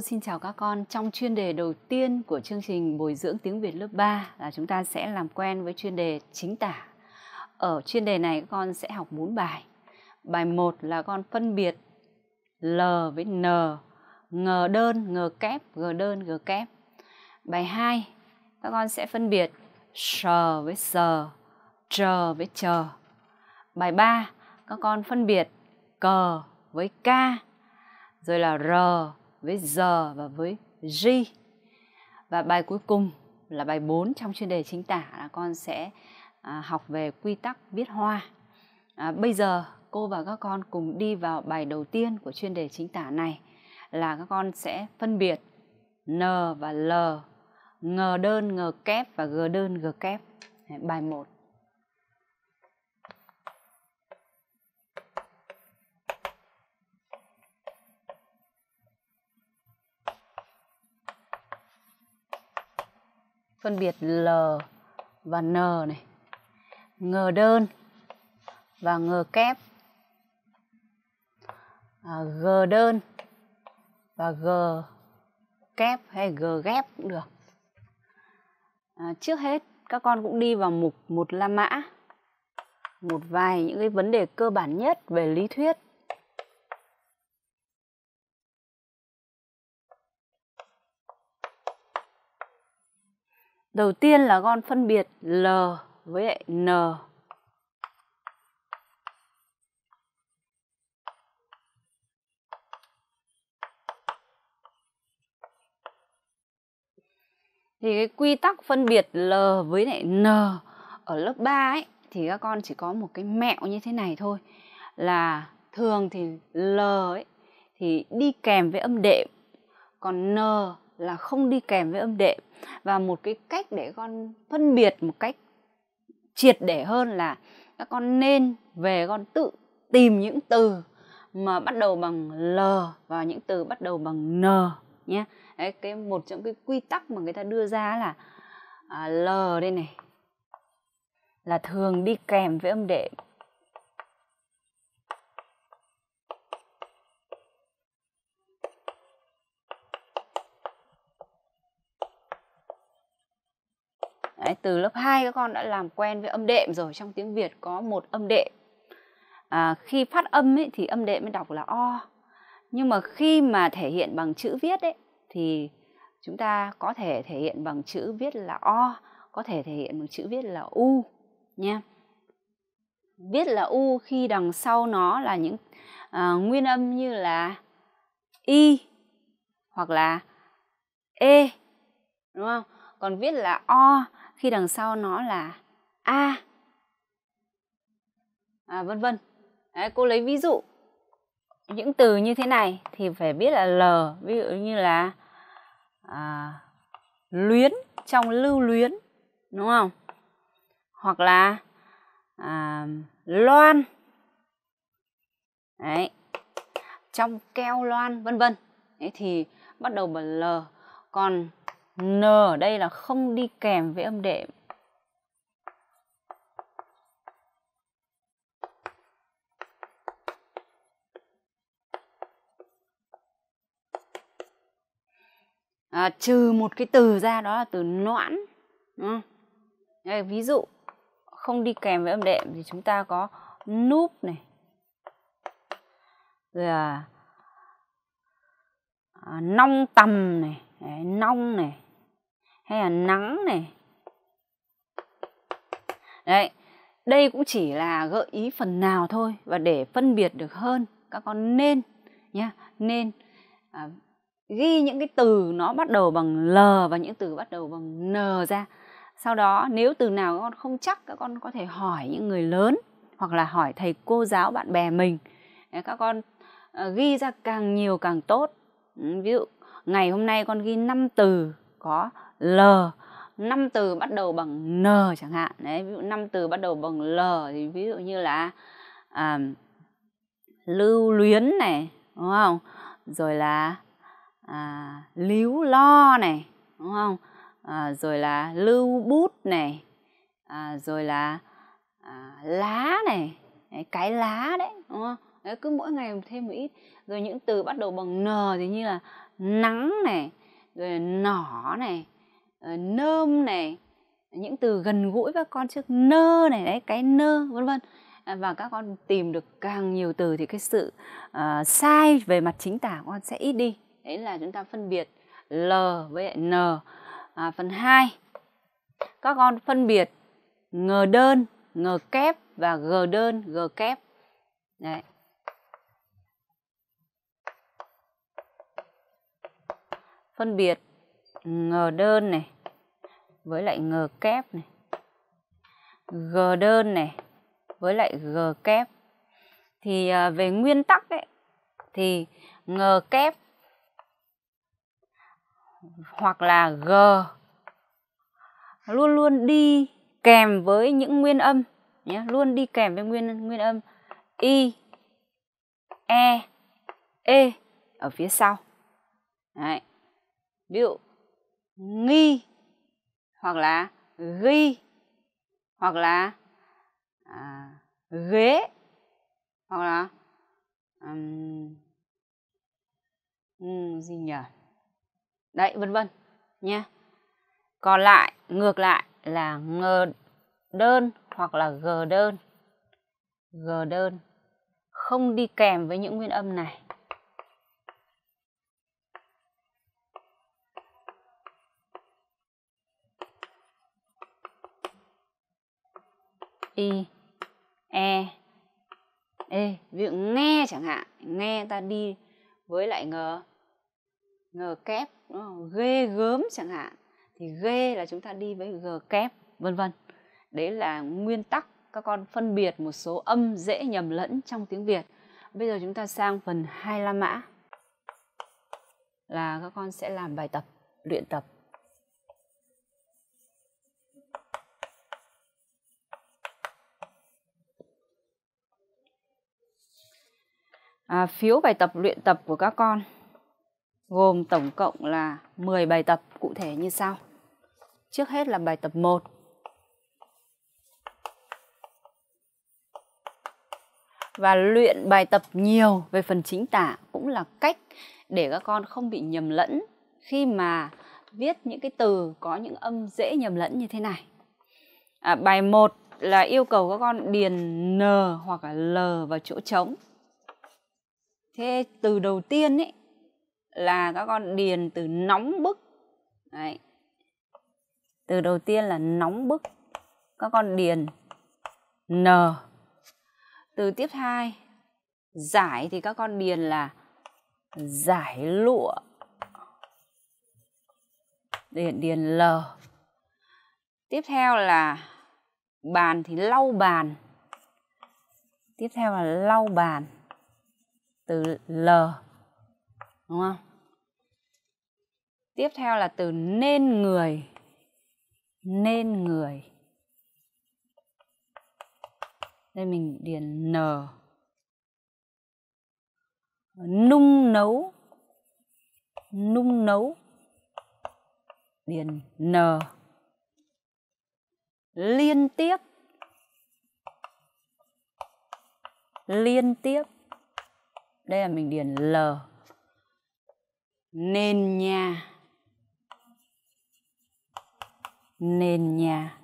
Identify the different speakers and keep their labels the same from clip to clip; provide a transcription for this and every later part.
Speaker 1: xin chào các con. Trong chuyên đề đầu tiên của chương trình bồi dưỡng tiếng Việt lớp 3 là chúng ta sẽ làm quen với chuyên đề chính tả. Ở chuyên đề này các con sẽ học 4 bài. Bài 1 là con phân biệt L với N, ngờ đơn, ngờ kép, g đơn, g kép. Bài 2 các con sẽ phân biệt sờ với sờ, chờ với chờ. Bài 3 các con phân biệt cờ với k rồi là r với giờ và với ri. Và bài cuối cùng là bài 4 trong chuyên đề chính tả là con sẽ à, học về quy tắc viết hoa. À, bây giờ cô và các con cùng đi vào bài đầu tiên của chuyên đề chính tả này là các con sẽ phân biệt N và L, ngờ đơn, ngờ kép và G đơn, G kép. Bài 1. phân biệt L và N này ngờ đơn và ngờ kép à, G đơn và G kép hay G ghép cũng được à, trước hết các con cũng đi vào mục một la mã một vài những cái vấn đề cơ bản nhất về lý thuyết Đầu tiên là con phân biệt L với lại N. Thì cái quy tắc phân biệt L với lại N ở lớp 3 ấy thì các con chỉ có một cái mẹo như thế này thôi là thường thì L ấy thì đi kèm với âm đệm còn N là không đi kèm với âm đệm và một cái cách để con phân biệt một cách triệt để hơn là các con nên về con tự tìm những từ mà bắt đầu bằng l và những từ bắt đầu bằng n nhé Đấy, cái một trong cái quy tắc mà người ta đưa ra là à, l đây này là thường đi kèm với âm đệm Đấy, từ lớp 2 các con đã làm quen với âm đệm rồi trong tiếng Việt có một âm đệm à, khi phát âm ấy, thì âm đệm mới đọc là o nhưng mà khi mà thể hiện bằng chữ viết ấy, thì chúng ta có thể thể hiện bằng chữ viết là o có thể thể hiện bằng chữ viết là u nha viết là u khi đằng sau nó là những à, nguyên âm như là i hoặc là e đúng không còn viết là o khi đằng sau nó là a à, vân vân Đấy, cô lấy ví dụ những từ như thế này thì phải biết là l ví dụ như là à, luyến trong lưu luyến đúng không hoặc là à, loan đấy trong keo loan vân vân thì bắt đầu bằng l còn N ở đây là không đi kèm với âm đệm. À, trừ một cái từ ra đó là từ noãn. Ừ. Đây, ví dụ không đi kèm với âm đệm thì chúng ta có núp này. Rồi à, à, nong tầm này, Đấy, nong này hay là nắng này đấy đây cũng chỉ là gợi ý phần nào thôi và để phân biệt được hơn các con nên nhá nên à, ghi những cái từ nó bắt đầu bằng l và những từ bắt đầu bằng n ra sau đó nếu từ nào các con không chắc các con có thể hỏi những người lớn hoặc là hỏi thầy cô giáo bạn bè mình các con uh, ghi ra càng nhiều càng tốt ví dụ ngày hôm nay con ghi 5 từ có L năm từ bắt đầu bằng N chẳng hạn đấy ví dụ năm từ bắt đầu bằng L thì ví dụ như là à, lưu luyến này đúng không rồi là à, líu lo này đúng không à, rồi là lưu bút này à, rồi là à, lá này đấy, cái lá đấy đúng không đấy, cứ mỗi ngày thêm một ít rồi những từ bắt đầu bằng n thì như là nắng này rồi nỏ này Ờ, nơm này những từ gần gũi với con trước nơ này đấy cái nơ vân vân à, và các con tìm được càng nhiều từ thì cái sự uh, sai về mặt chính tả con sẽ ít đi đấy là chúng ta phân biệt l với n à, phần 2 các con phân biệt ngờ đơn ngờ kép và g đơn g kép đấy phân biệt ngờ đơn này với lại ngờ kép này g đơn này với lại g kép thì à, về nguyên tắc ấy thì ngờ kép hoặc là g luôn luôn đi kèm với những nguyên âm nhé luôn đi kèm với nguyên nguyên âm i e e ở phía sau Đấy. ví dụ nghi hoặc là ghi hoặc là à, ghế hoặc là um, um, gì nhỉ đấy vân vân nha còn lại ngược lại là ngờ đơn hoặc là g đơn g đơn không đi kèm với những nguyên âm này i e, e e ví dụ nghe chẳng hạn nghe ta đi với lại ngờ ngờ kép đúng không? ghê gớm chẳng hạn thì ghê là chúng ta đi với g kép vân vân đấy là nguyên tắc các con phân biệt một số âm dễ nhầm lẫn trong tiếng Việt bây giờ chúng ta sang phần hai la mã là các con sẽ làm bài tập luyện tập à, phiếu bài tập luyện tập của các con gồm tổng cộng là 10 bài tập cụ thể như sau. Trước hết là bài tập 1. Và luyện bài tập nhiều về phần chính tả cũng là cách để các con không bị nhầm lẫn khi mà viết những cái từ có những âm dễ nhầm lẫn như thế này. À, bài 1 là yêu cầu các con điền N hoặc là L vào chỗ trống thế từ đầu tiên ấy là các con điền từ nóng bức đấy từ đầu tiên là nóng bức các con điền n từ tiếp hai giải thì các con điền là giải lụa điền điền l tiếp theo là bàn thì lau bàn tiếp theo là lau bàn từ L đúng không? Tiếp theo là từ nên người. Nên người. Đây mình điền N. Nung nấu. Nung nấu. Điền N. Liên tiếp. Liên tiếp đây là mình điền L nên nha nên nha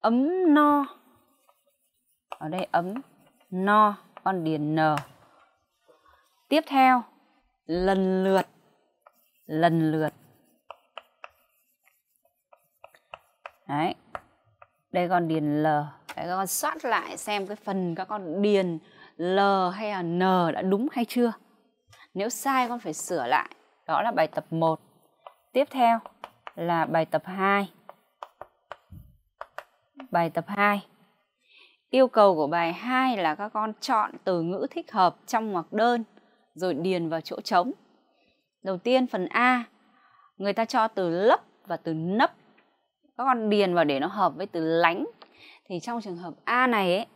Speaker 1: ấm no ở đây ấm no con điền n tiếp theo lần lượt lần lượt đấy đây con điền l các con soát lại xem cái phần các con điền L hay là N đã đúng hay chưa nếu sai con phải sửa lại đó là bài tập 1 tiếp theo là bài tập 2 bài tập 2 yêu cầu của bài 2 là các con chọn từ ngữ thích hợp trong ngoặc đơn rồi điền vào chỗ trống đầu tiên phần A người ta cho từ lấp và từ nấp các con điền vào để nó hợp với từ lánh thì trong trường hợp a này ấy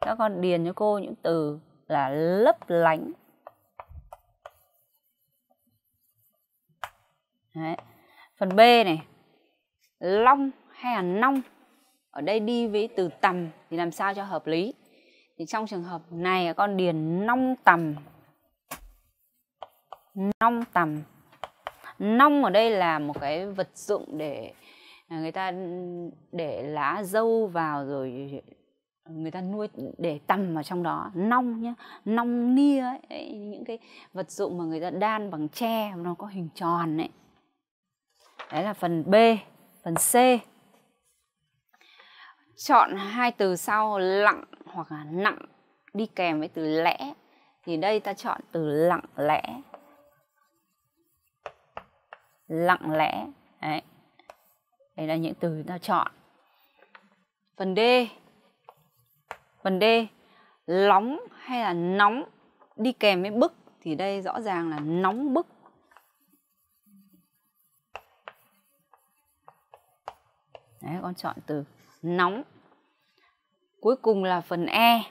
Speaker 1: các con điền cho cô những từ là lấp lánh Đấy. phần b này long hay là nong ở đây đi với từ tầm thì làm sao cho hợp lý thì trong trường hợp này các con điền nong tầm nong tầm nong ở đây là một cái vật dụng để người ta để lá dâu vào rồi người ta nuôi để tằm vào trong đó nong nhá nong nia ấy, ấy những cái vật dụng mà người ta đan bằng tre nó có hình tròn ấy đấy là phần b phần c chọn hai từ sau lặng hoặc là nặng đi kèm với từ lẽ thì đây ta chọn từ lặng lẽ lặng lẽ đấy đấy là những từ chúng ta chọn phần D phần D nóng hay là nóng đi kèm với bức thì đây rõ ràng là nóng bức đấy con chọn từ nóng cuối cùng là phần E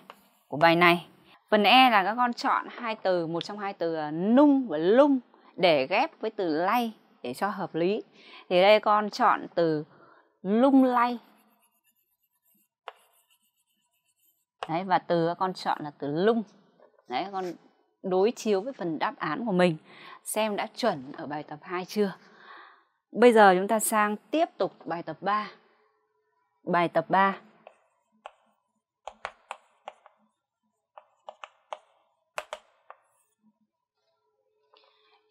Speaker 1: của bài này phần E là các con chọn hai từ một trong hai từ nung và lung để ghép với từ lay để cho hợp lý thì đây con chọn từ lung lay đấy và từ con chọn là từ lung đấy con đối chiếu với phần đáp án của mình xem đã chuẩn ở bài tập 2 chưa bây giờ chúng ta sang tiếp tục bài tập 3 bài tập 3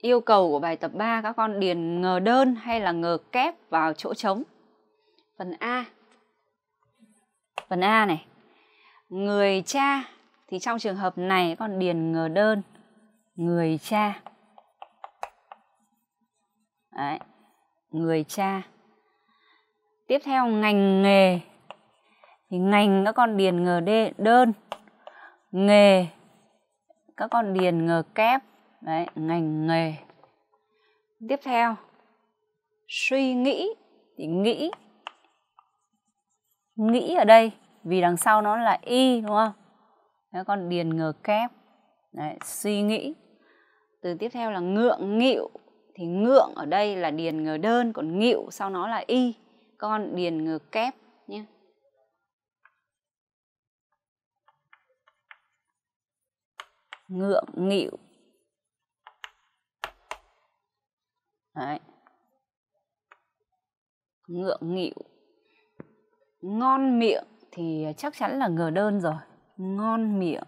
Speaker 1: yêu cầu của bài tập 3 các con điền ngờ đơn hay là ngờ kép vào chỗ trống. Phần A. Phần A này. Người cha thì trong trường hợp này các con điền ngờ đơn người cha. Đấy, người cha. Tiếp theo ngành nghề thì ngành các con điền ngờ đơn, nghề các con điền ngờ kép Đấy, ngành nghề. Tiếp theo, suy nghĩ thì nghĩ nghĩ ở đây vì đằng sau nó là y đúng không? Đấy, con điền ngờ kép. Đấy, suy nghĩ. Từ tiếp theo là ngượng nghịu thì ngượng ở đây là điền ngờ đơn còn nghịu sau nó là y. Con điền ngờ kép nhé. Ngượng nghịu Đấy. Ngượng nghịu. Ngon miệng thì chắc chắn là ngờ đơn rồi. Ngon miệng.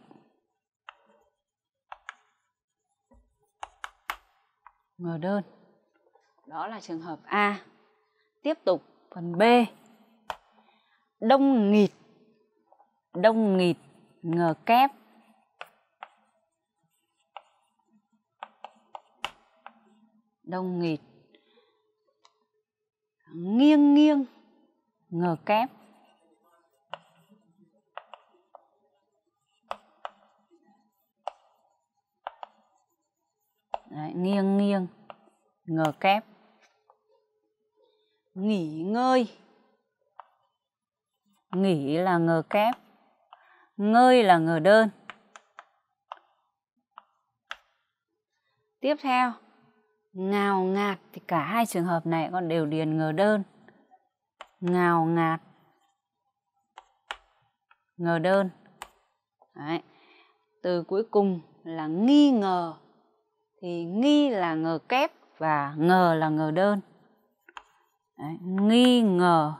Speaker 1: Ngờ đơn. Đó là trường hợp A. Tiếp tục phần B. Đông nghịt. Đông nghịt ngờ kép đông nghịt nghiêng nghiêng ngờ kép Đấy, nghiêng nghiêng ngờ kép nghỉ ngơi nghỉ là ngờ kép ngơi là ngờ đơn tiếp theo ngào ngạt thì cả hai trường hợp này con đều điền ngờ đơn ngào ngạt ngờ đơn Đấy. từ cuối cùng là nghi ngờ thì nghi là ngờ kép và ngờ là ngờ đơn Đấy. nghi ngờ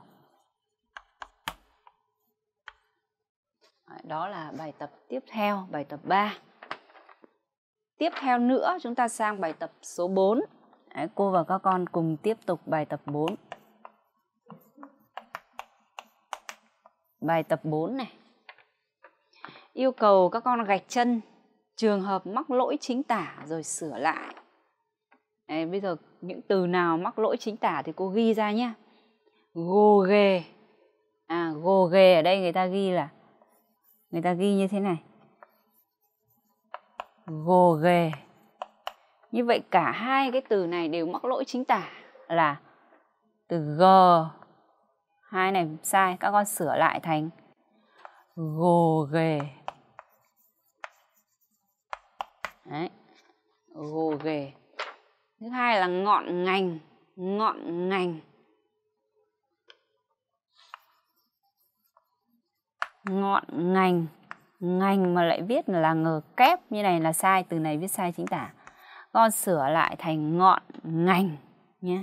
Speaker 1: Đấy. đó là bài tập tiếp theo bài tập 3 Tiếp theo nữa chúng ta sang bài tập số 4. Đấy, cô và các con cùng tiếp tục bài tập 4. Bài tập 4 này. Yêu cầu các con gạch chân trường hợp mắc lỗi chính tả rồi sửa lại. Đấy, bây giờ những từ nào mắc lỗi chính tả thì cô ghi ra nhé. Gồ ghề. À, gồ ghề ở đây người ta ghi là người ta ghi như thế này gồ ghề như vậy cả hai cái từ này đều mắc lỗi chính tả là từ g hai này sai các con sửa lại thành gồ ghề Đấy. gồ ghề thứ hai là ngọn ngành ngọn ngành ngọn ngành ngành mà lại viết là ngờ kép như này là sai từ này viết sai chính tả con sửa lại thành ngọn ngành nhé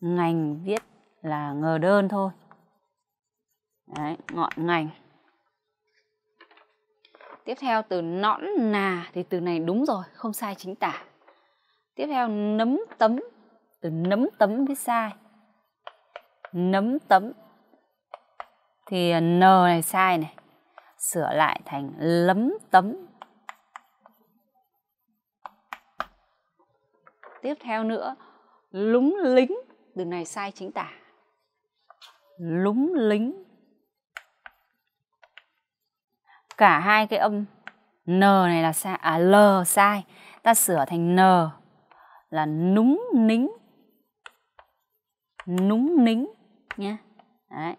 Speaker 1: ngành viết là ngờ đơn thôi Đấy, ngọn ngành tiếp theo từ nõn nà thì từ này đúng rồi không sai chính tả tiếp theo nấm tấm từ nấm tấm viết sai nấm tấm thì n này sai này sửa lại thành lấm tấm tiếp theo nữa lúng lính từ này sai chính tả lúng lính cả hai cái âm n này là sai à l sai ta sửa thành n là núng nính núng nính nhé Đấy.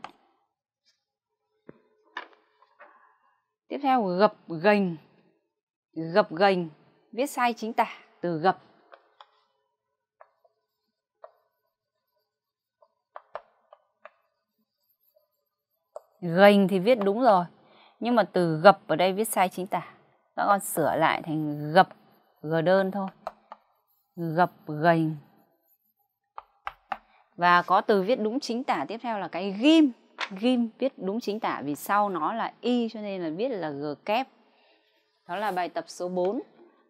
Speaker 1: tiếp theo gập gành gập gành viết sai chính tả từ gập gành thì viết đúng rồi nhưng mà từ gập ở đây viết sai chính tả các con sửa lại thành gập g đơn thôi gập gành và có từ viết đúng chính tả tiếp theo là cái ghim ghim viết đúng chính tả vì sau nó là y cho nên là viết là g kép đó là bài tập số 4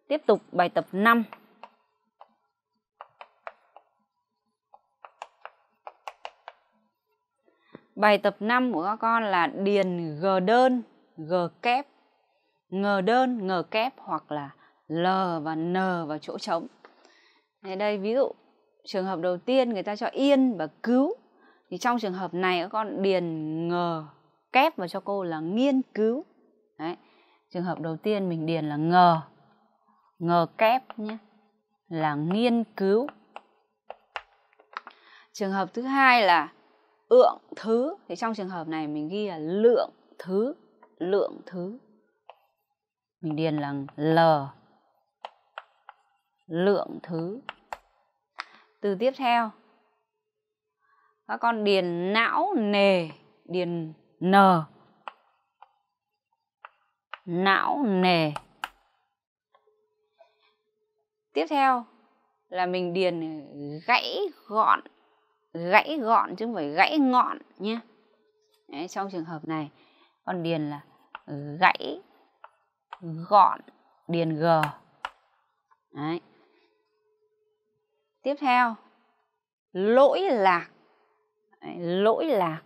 Speaker 1: tiếp tục bài tập 5 Bài tập 5 của các con là điền g đơn, g kép, ngờ đơn, ngờ kép hoặc là l và n vào chỗ trống. Đây, đây ví dụ trường hợp đầu tiên người ta cho yên và cứu thì trong trường hợp này các con điền ngờ kép vào cho cô là nghiên cứu đấy trường hợp đầu tiên mình điền là ngờ ngờ kép nhé là nghiên cứu trường hợp thứ hai là lượng thứ thì trong trường hợp này mình ghi là lượng thứ lượng thứ mình điền là l lượng thứ từ tiếp theo các con điền não nề điền n não nề tiếp theo là mình điền gãy gọn gãy gọn chứ không phải gãy ngọn nhé Đấy, trong trường hợp này con điền là gãy gọn điền g Đấy. tiếp theo lỗi lạc lỗi lạc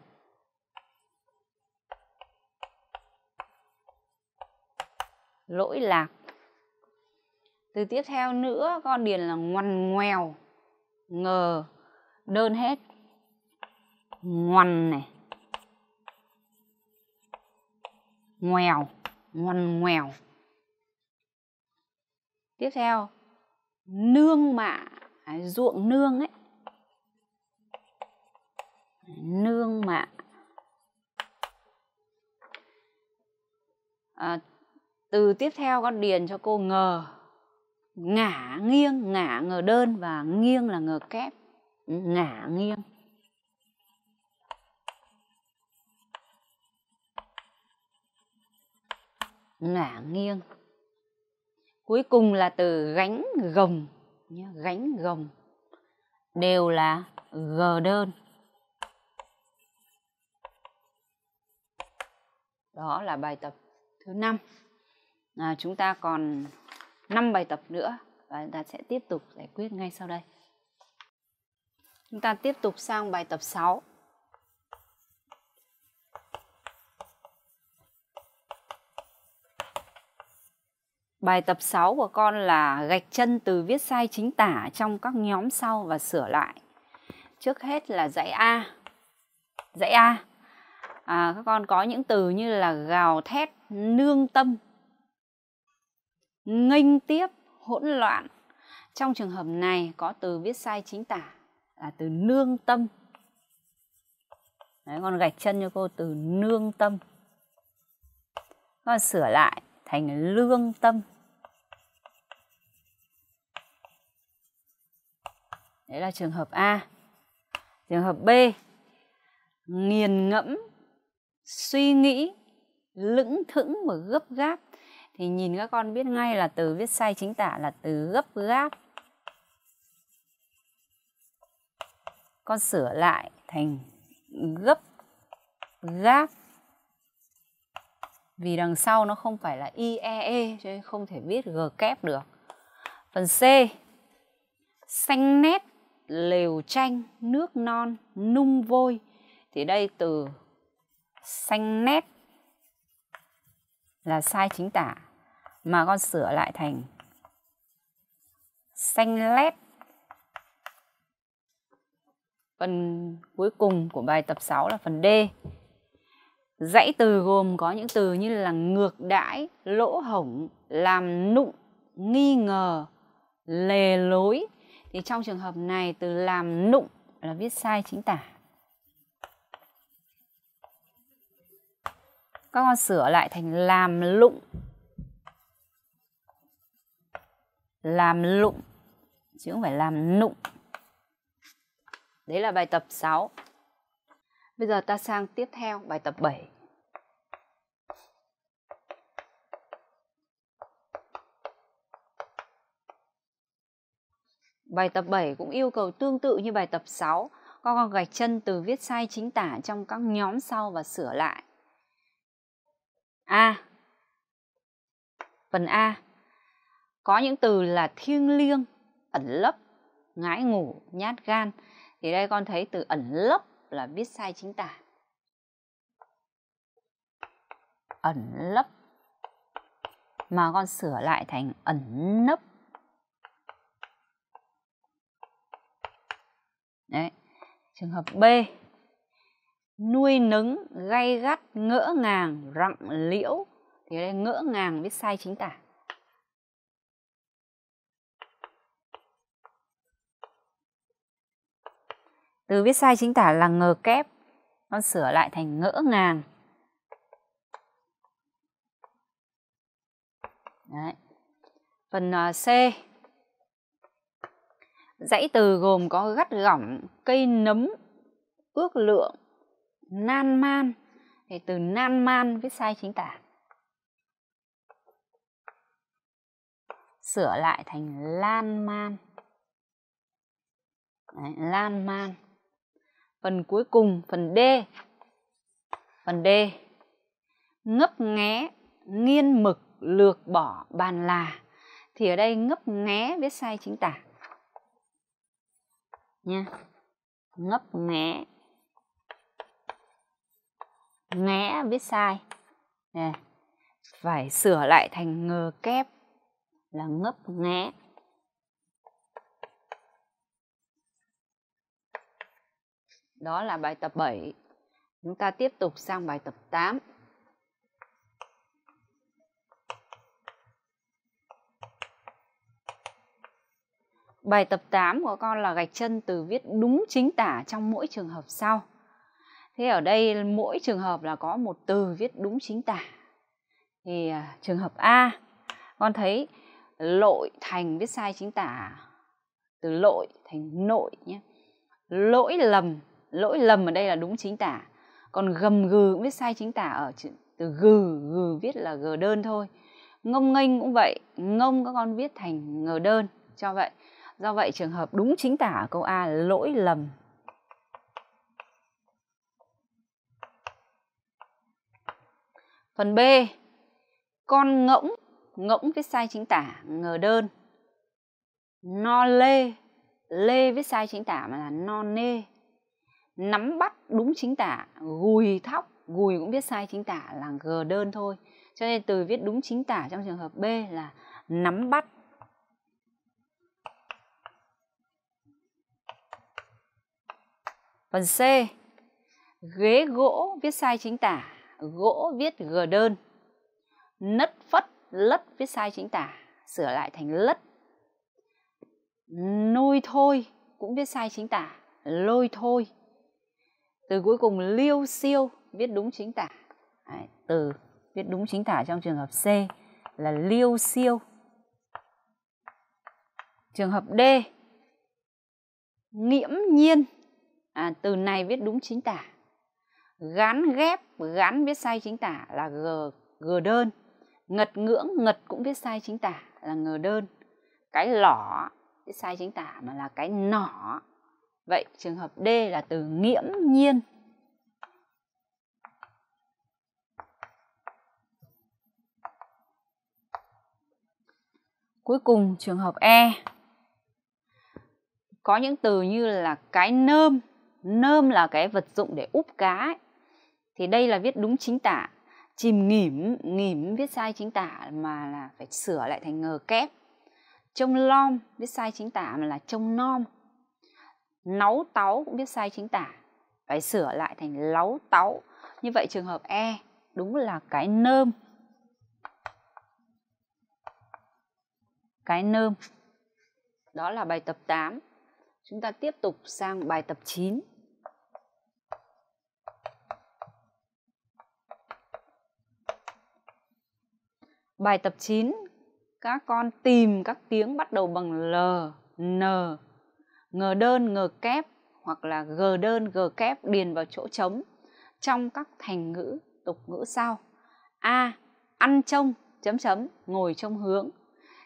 Speaker 1: lỗi lạc từ tiếp theo nữa con điền là ngoằn ngoèo ngờ đơn hết ngoằn này ngoèo ngoằn ngoèo tiếp theo nương mạ à, ruộng nương ấy nương mạ à, từ tiếp theo con điền cho cô ngờ ngả nghiêng ngả ngờ đơn và nghiêng là ngờ kép ngả nghiêng ngả nghiêng cuối cùng là từ gánh gồng gánh gồng đều là g đơn đó là bài tập thứ năm à, chúng ta còn 5 bài tập nữa và chúng ta sẽ tiếp tục giải quyết ngay sau đây chúng ta tiếp tục sang bài tập 6 Bài tập 6 của con là gạch chân từ viết sai chính tả trong các nhóm sau và sửa lại. Trước hết là dãy A. Dãy A à, các con có những từ như là gào thét nương tâm nghênh tiếp hỗn loạn trong trường hợp này có từ viết sai chính tả là từ nương tâm Đấy, con gạch chân cho cô từ nương tâm con sửa lại thành lương tâm đấy là trường hợp a trường hợp b nghiền ngẫm suy nghĩ lững thững mà gấp gáp thì nhìn các con biết ngay là từ viết sai chính tả là từ gấp gáp con sửa lại thành gấp gáp vì đằng sau nó không phải là i e e cho nên không thể viết g kép được phần c xanh nét lều tranh nước non nung vôi thì đây từ xanh nét là sai chính tả mà con sửa lại thành xanh lét. Phần cuối cùng của bài tập 6 là phần D. Dãy từ gồm có những từ như là ngược đãi, lỗ hổng, làm nụng, nghi ngờ, lề lối. Thì trong trường hợp này từ làm nụng là viết sai chính tả. các con sửa lại thành làm lụng làm lụng chứ không phải làm nụng đấy là bài tập 6 bây giờ ta sang tiếp theo bài tập 7 Bài tập 7 cũng yêu cầu tương tự như bài tập 6, các con gạch chân từ viết sai chính tả trong các nhóm sau và sửa lại. A. Phần A. Có những từ là thiêng liêng, ẩn lấp, ngái ngủ, nhát gan. Thì đây con thấy từ ẩn lấp là viết sai chính tả. Ẩn lấp mà con sửa lại thành ẩn nấp. Đấy. Trường hợp B nuôi nấng gay gắt ngỡ ngàng rặng liễu thì đây ngỡ ngàng viết sai chính tả từ viết sai chính tả là ngờ kép con sửa lại thành ngỡ ngàng Đấy. phần à, c dãy từ gồm có gắt gỏng cây nấm ước lượng nan man thì từ nan man viết sai chính tả sửa lại thành lan man Đấy, lan man phần cuối cùng phần d phần d ngấp nghé nghiên mực lược bỏ bàn là thì ở đây ngấp nghé viết sai chính tả nha ngấp nghé ngẽ viết sai nè phải sửa lại thành ngờ kép là ngấp ngẽ đó là bài tập 7 chúng ta tiếp tục sang bài tập 8 Bài tập 8 của con là gạch chân từ viết đúng chính tả trong mỗi trường hợp sau thế ở đây mỗi trường hợp là có một từ viết đúng chính tả thì à, trường hợp a con thấy lội thành viết sai chính tả từ lội thành nội nhé lỗi lầm lỗi lầm ở đây là đúng chính tả còn gầm gừ cũng viết sai chính tả ở từ gừ gừ viết là gờ đơn thôi ngông nghênh cũng vậy ngông các con viết thành ngờ đơn cho vậy do vậy trường hợp đúng chính tả câu a lỗi lầm Phần B, con ngỗng, ngỗng viết sai chính tả, ngờ đơn. No lê, lê viết sai chính tả mà là no nê. Nắm bắt đúng chính tả, gùi thóc, gùi cũng viết sai chính tả là g đơn thôi. Cho nên từ viết đúng chính tả trong trường hợp B là nắm bắt. Phần C, ghế gỗ viết sai chính tả gỗ viết g đơn nất phất lất viết sai chính tả sửa lại thành lất nôi thôi cũng viết sai chính tả lôi thôi từ cuối cùng liêu siêu viết đúng chính tả Đấy, từ viết đúng chính tả trong trường hợp c là liêu siêu trường hợp d nghiễm nhiên à, từ này viết đúng chính tả gán ghép gán viết sai chính tả là g g đơn ngật ngưỡng ngật cũng viết sai chính tả là ngờ đơn cái lỏ viết sai chính tả mà là cái nỏ vậy trường hợp d là từ nghiễm nhiên cuối cùng trường hợp e có những từ như là cái nơm nơm là cái vật dụng để úp cá ấy thì đây là viết đúng chính tả chìm nghỉm nghỉm viết sai chính tả mà là phải sửa lại thành ngờ kép trông lom viết sai chính tả mà là trông nom náu táu cũng viết sai chính tả phải sửa lại thành láu táu như vậy trường hợp e đúng là cái nơm cái nơm đó là bài tập 8 chúng ta tiếp tục sang bài tập 9 Bài tập 9, các con tìm các tiếng bắt đầu bằng L, N, ngờ đơn, ngờ kép hoặc là g đơn, g kép điền vào chỗ trống trong các thành ngữ, tục ngữ sau. A. Ăn trông, chấm chấm, ngồi trông hướng.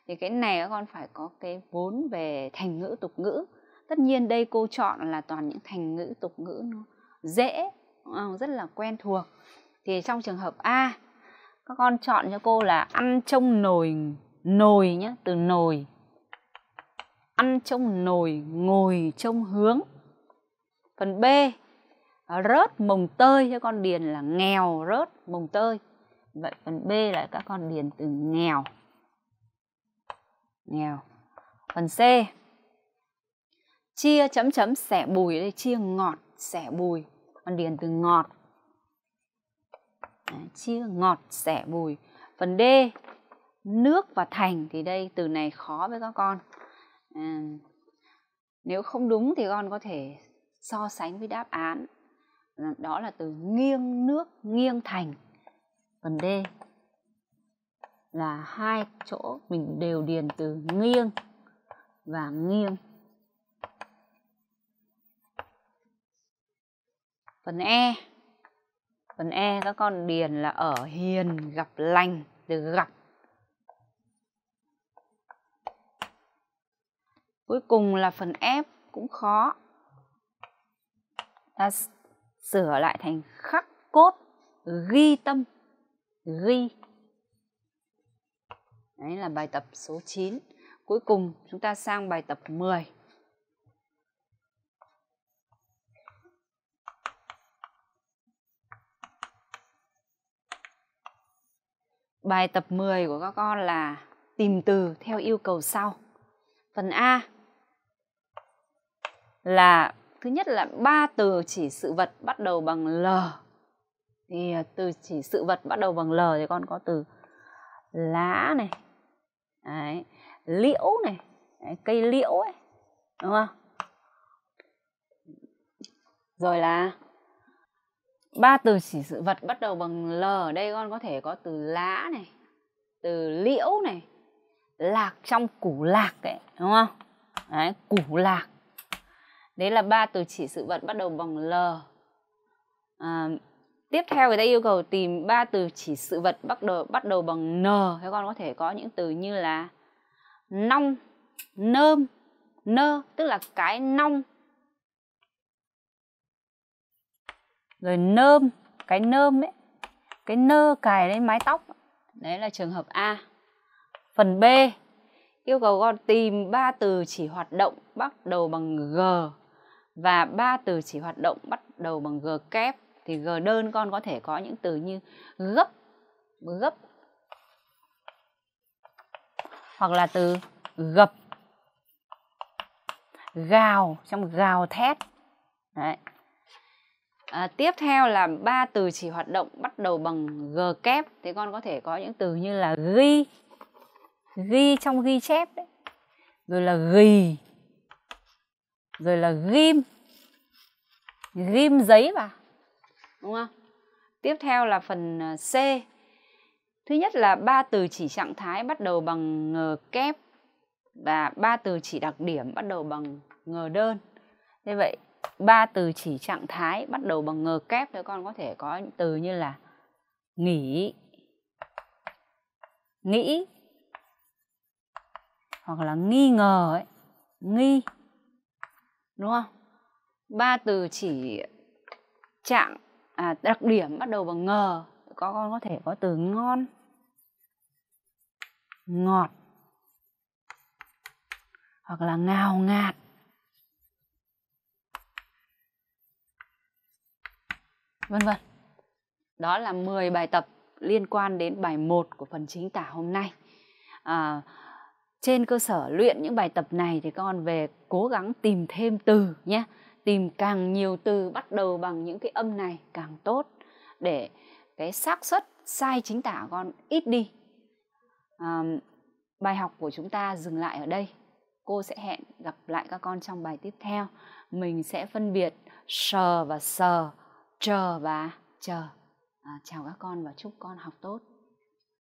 Speaker 1: Thì cái này các con phải có cái vốn về thành ngữ, tục ngữ. Tất nhiên đây cô chọn là toàn những thành ngữ, tục ngữ nó dễ, ờ, rất là quen thuộc. Thì trong trường hợp A, các con chọn cho cô là ăn trong nồi nồi nhé từ nồi ăn trong nồi ngồi trong hướng phần b rớt mồng tơi cho con điền là nghèo rớt mồng tơi vậy phần b là các con điền từ nghèo nghèo phần c chia chấm chấm sẻ bùi đây chia ngọt sẻ bùi con điền từ ngọt chia ngọt sẻ bùi phần d nước và thành thì đây từ này khó với các con à, nếu không đúng thì con có thể so sánh với đáp án đó là từ nghiêng nước nghiêng thành phần d là hai chỗ mình đều điền từ nghiêng và nghiêng phần e phần e các con điền là ở hiền gặp lành từ gặp cuối cùng là phần f cũng khó ta sửa lại thành khắc cốt ghi tâm ghi đấy là bài tập số 9 cuối cùng chúng ta sang bài tập 10 Bài tập 10 của các con là tìm từ theo yêu cầu sau. Phần A là thứ nhất là ba từ chỉ sự vật bắt đầu bằng L. Thì à, từ chỉ sự vật bắt đầu bằng L thì con có từ lá này. Đấy, liễu này, Đấy, cây liễu ấy. Đúng không? Rồi là ba từ chỉ sự vật bắt đầu bằng l ở đây con có thể có từ lá này từ liễu này lạc trong củ lạc ấy đúng không đấy củ lạc đấy là ba từ chỉ sự vật bắt đầu bằng l à, tiếp theo người ta yêu cầu tìm ba từ chỉ sự vật bắt đầu bắt đầu bằng n thế con có thể có những từ như là nong nơm nơ tức là cái nong rồi nơm cái nơm ấy cái nơ cài lên mái tóc đấy là trường hợp a phần b yêu cầu con tìm ba từ chỉ hoạt động bắt đầu bằng g và ba từ chỉ hoạt động bắt đầu bằng g kép thì g đơn con có thể có những từ như gấp gấp hoặc là từ gập gào trong gào thét đấy À, tiếp theo là ba từ chỉ hoạt động bắt đầu bằng g kép thì con có thể có những từ như là ghi ghi trong ghi chép đấy rồi là ghi rồi là ghim ghim giấy mà đúng không tiếp theo là phần à, c thứ nhất là ba từ chỉ trạng thái bắt đầu bằng ng kép và ba từ chỉ đặc điểm bắt đầu bằng ng đơn như vậy ba từ chỉ trạng thái bắt đầu bằng ngờ kép thì con có thể có từ như là nghỉ nghĩ hoặc là nghi ngờ ấy nghi đúng không ba từ chỉ trạng à, đặc điểm bắt đầu bằng ngờ có con có thể có từ ngon ngọt hoặc là ngào ngạt vân vân. Đó là 10 bài tập liên quan đến bài 1 của phần chính tả hôm nay. À, trên cơ sở luyện những bài tập này thì con về cố gắng tìm thêm từ nhé. Tìm càng nhiều từ bắt đầu bằng những cái âm này càng tốt để cái xác suất sai chính tả con ít đi. À, bài học của chúng ta dừng lại ở đây. Cô sẽ hẹn gặp lại các con trong bài tiếp theo. Mình sẽ phân biệt sờ và sờ chờ và chờ à, chào các con và chúc con học tốt